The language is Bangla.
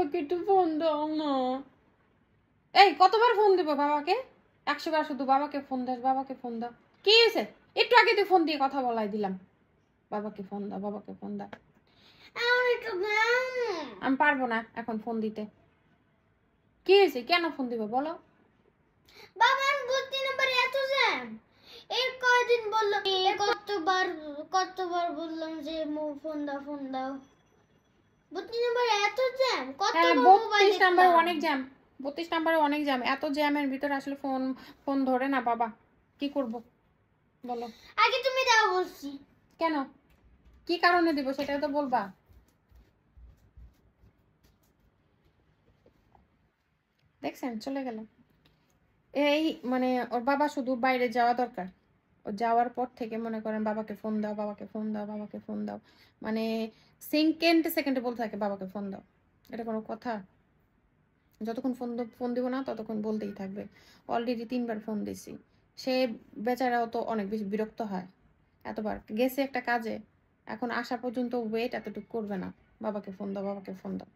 বাবাকে একটু ফোন দাও না এই কতবার ফোন দেবো বাবাকে একশো বার শুধু বাবাকে ফোন দাস বাবাকে ফোন দাও কি হয়েছে একটু আগে তুই ফোন দিয়ে কথা বলাই দিলাম বাবাকে ফোন দাও বাবাকে ফোন দাও আমি পারবো না এখন ফোন দিতে কি হয়েছে কেন ফোন দিবে বলো বাবা আমি নাম্বার এত জ্যাম এর কয়দিন বললাম কতবার কতবার বললাম যে ফোন দাও ফোন দাও বত্রিশ নম্বরে জ্যাম কত হ্যাঁ, মোবাইল অনেক জ্যাম 32 নম্বরে অনেক জ্যাম এত জ্যামের ভিতরে আসলে ফোন ফোন ধরে না বাবা কি করব বলো আগে তুমি দাও বলছি কেন কি কারণে দিব সেটা তো বলবা দেখছেন চলে গেল এই মানে ওর বাবা শুধু বাইরে যাওয়া দরকার যাওয়ার পর থেকে মনে করেন বাবাকে ফোন দাও বাবাকে ফোন দাও বাবাকে ফোন দাও মানে সেকেন্ড সেকেন্ডে বলতে থাকে বাবাকে ফোন দাও এটা কোনো কথা যতক্ষণ ফোন ফোন দিব না ততক্ষণ বলতেই থাকবে অলরেডি তিনবার ফোন দিছি সে বেচারাও তো অনেক বেশি বিরক্ত হয় এতবার গেছে একটা কাজে এখন আসা পর্যন্ত ওয়েট এতটুকু করবে না বাবাকে ফোন দাও বাবাকে ফোন দাও